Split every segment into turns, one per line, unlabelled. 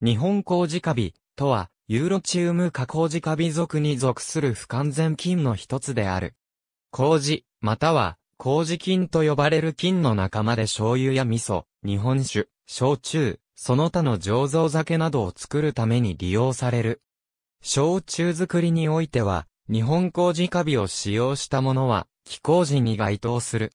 日本麹カビとは、ユーロチウム化麹カビ属に属する不完全菌の一つである。麹、または、麹菌と呼ばれる菌の仲間で醤油や味噌、日本酒、焼酎、その他の醸造酒などを作るために利用される。焼酎作りにおいては、日本麹カビを使用したものは、気麹に該当する。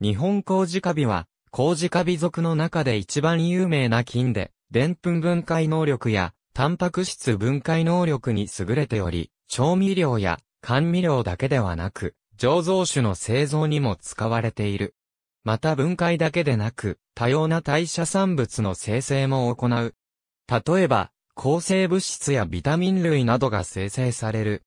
日本麹カビは、麹カビ属の中で一番有名な菌で、でんぷん分解能力や、タンパク質分解能力に優れており、調味料や甘味料だけではなく、醸造酒の製造にも使われている。また分解だけでなく、多様な代謝産物の生成も行う。例えば、抗生物質やビタミン類などが生成される。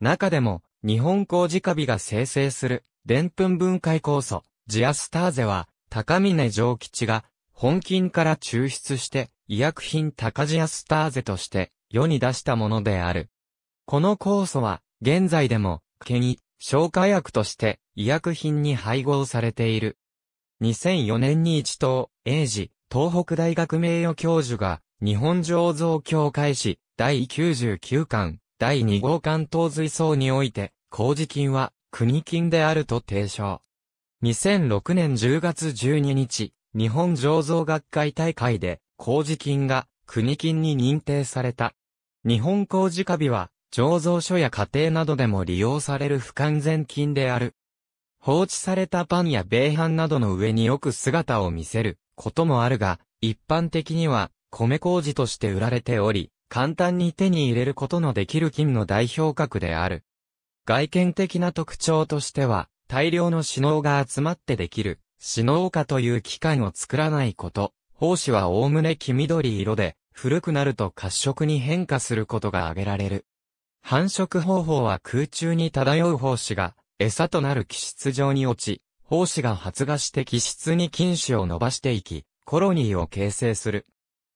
中でも、日本麹カビが生成する、でんぷん分解酵素、ジアスターゼは、高峰上吉が、本菌から抽出して、医薬品高ジアスターゼとして世に出したものである。この酵素は、現在でも、毛に、消化薬として医薬品に配合されている。2004年に一等、英治、東北大学名誉教授が、日本醸造協会誌、第99巻、第2号巻等随想において、麹菌は、国菌であると提唱。2006年10月12日、日本醸造学会大会で、麹菌が国菌に認定された。日本麹カビは、醸造所や家庭などでも利用される不完全菌である。放置されたパンや米飯などの上によく姿を見せることもあるが、一般的には米麹として売られており、簡単に手に入れることのできる菌の代表格である。外見的な特徴としては、大量の死脳が集まってできる、死脳化という機械を作らないこと、胞子はおおむね黄緑色で、古くなると褐色に変化することが挙げられる。繁殖方法は空中に漂う胞子が、餌となる気質上に落ち、胞子が発芽して気質に菌糸を伸ばしていき、コロニーを形成する。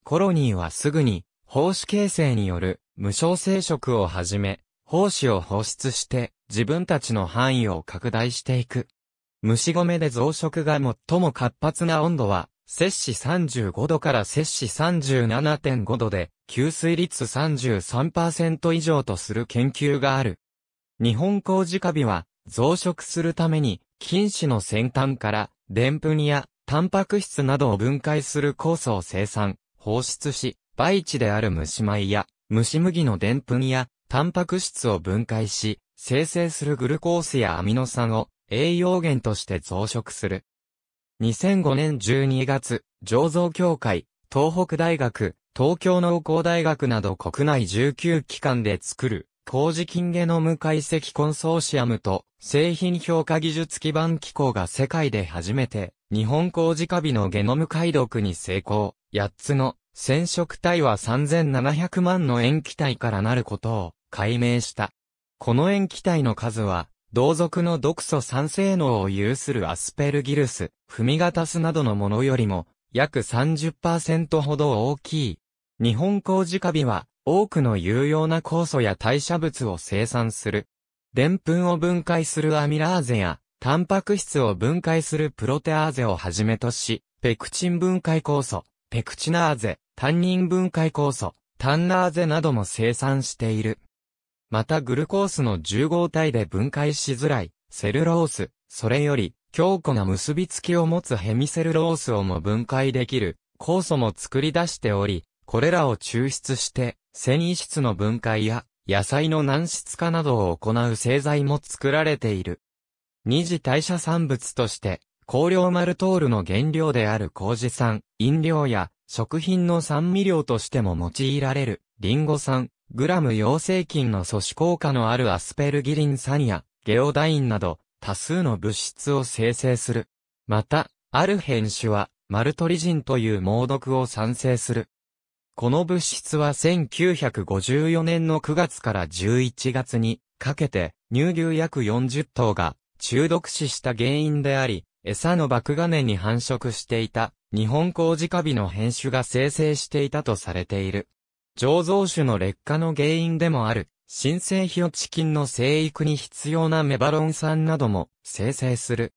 コロニーはすぐに、胞子形成による無償生殖をはじめ、胞子を放出して、自分たちの範囲を拡大していく。虫米で増殖が最も活発な温度は摂氏35度から摂氏37.5度で、吸水率33%以上とする研究がある。日本工事カビは、増殖するために、菌糸の先端から、デンプニや、タンパク質などを分解する酵素を生産、放出し、培地である虫米や、虫麦のデンプニや、タンパク質を分解し、生成するグルコースやアミノ酸を、栄養源として増殖する。2005年12月、醸造協会、東北大学、東京農工大学など国内19機関で作る、工事金ゲノム解析コンソーシアムと、製品評価技術基盤機構が世界で初めて、日本工事カビのゲノム解読に成功、8つの、染色体は3700万の塩基体からなることを、解明した。この塩基体の数は、同族の毒素酸性能を有するアスペルギルス、フミガタスなどのものよりも、約30%ほど大きい。日本事カビは、多くの有用な酵素や代謝物を生産する。デンプンを分解するアミラーゼや、タンパク質を分解するプロテアーゼをはじめとし、ペクチン分解酵素、ペクチナーゼ、タンニン分解酵素、タンナーゼなども生産している。またグルコースの重合体で分解しづらい、セルロース、それより強固な結びつきを持つヘミセルロースをも分解できる酵素も作り出しており、これらを抽出して繊維質の分解や野菜の軟質化などを行う製剤も作られている。二次代謝産物として、香料マルトールの原料である麹酸、飲料や食品の酸味料としても用いられる、リンゴ酸、グラム陽性菌の素子効果のあるアスペルギリン酸やゲオダインなど多数の物質を生成する。また、ある変種はマルトリジンという猛毒を産生する。この物質は1954年の9月から11月にかけて乳牛約40頭が中毒死した原因であり、餌の爆金に繁殖していた日本事カビの変種が生成していたとされている。醸造酒の劣化の原因でもある、新生ヒオチキンの生育に必要なメバロン酸なども生成する。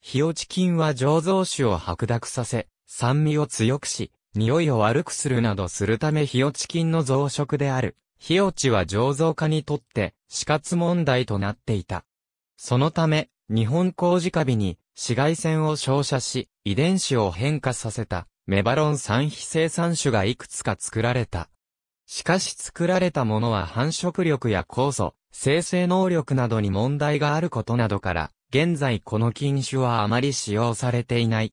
ヒオチキンは醸造酒を白濁させ、酸味を強くし、匂いを悪くするなどするためヒオチキンの増殖である。ヒオチは醸造家にとって死活問題となっていた。そのため、日本麹カビに紫外線を照射し、遺伝子を変化させたメバロン酸非生産種がいくつか作られた。しかし作られたものは繁殖力や酵素、生成能力などに問題があることなどから、現在この菌種はあまり使用されていない。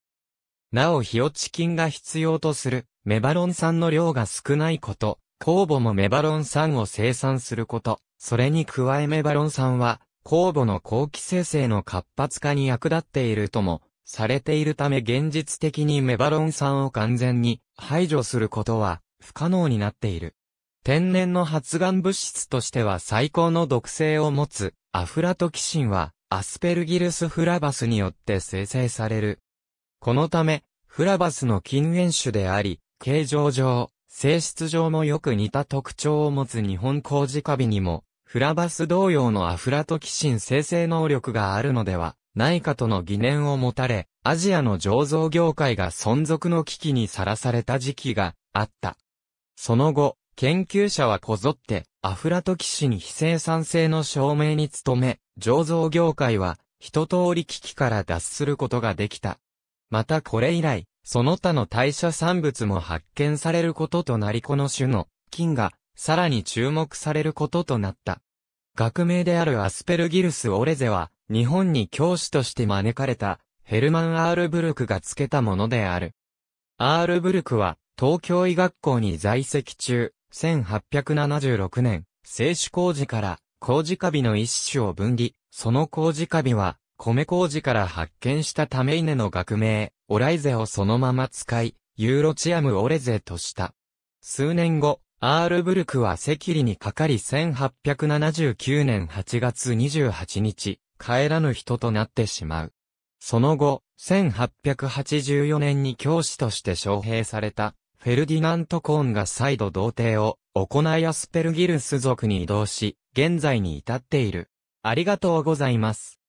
なおオチキ菌が必要とするメバロン酸の量が少ないこと、酵母もメバロン酸を生産すること、それに加えメバロン酸は酵母の後期生成の活発化に役立っているとも、されているため現実的にメバロン酸を完全に排除することは不可能になっている。天然の発がん物質としては最高の毒性を持つ、アフラトキシンは、アスペルギルスフラバスによって生成される。このため、フラバスの禁煙種であり、形状上、性質上もよく似た特徴を持つ日本麹カビにも、フラバス同様のアフラトキシン生成能力があるのではないかとの疑念を持たれ、アジアの醸造業界が存続の危機にさらされた時期があった。その後、研究者はこぞって、アフラトキシに非生産性の証明に努め、醸造業界は、一通り危機から脱することができた。またこれ以来、その他の代謝産物も発見されることとなりこの種の菌がさらに注目されることとなった。学名であるアスペルギルス・オレゼは日本に教師として招かれたヘルマン・アールブルクが付けたものである。アールブルクは東京医学校に在籍中、1876年、清酒事から麹カビの一種を分離、その麹カビは、米麹から発見したため稲の学名、オライゼをそのまま使い、ユーロチアムオレゼとした。数年後、アールブルクは赤痢にかかり1879年8月28日、帰らぬ人となってしまう。その後、1884年に教師として招聘されたフェルディナント・コーンが再度童貞を行いアスペルギルス族に移動し、現在に至っている。ありがとうございます。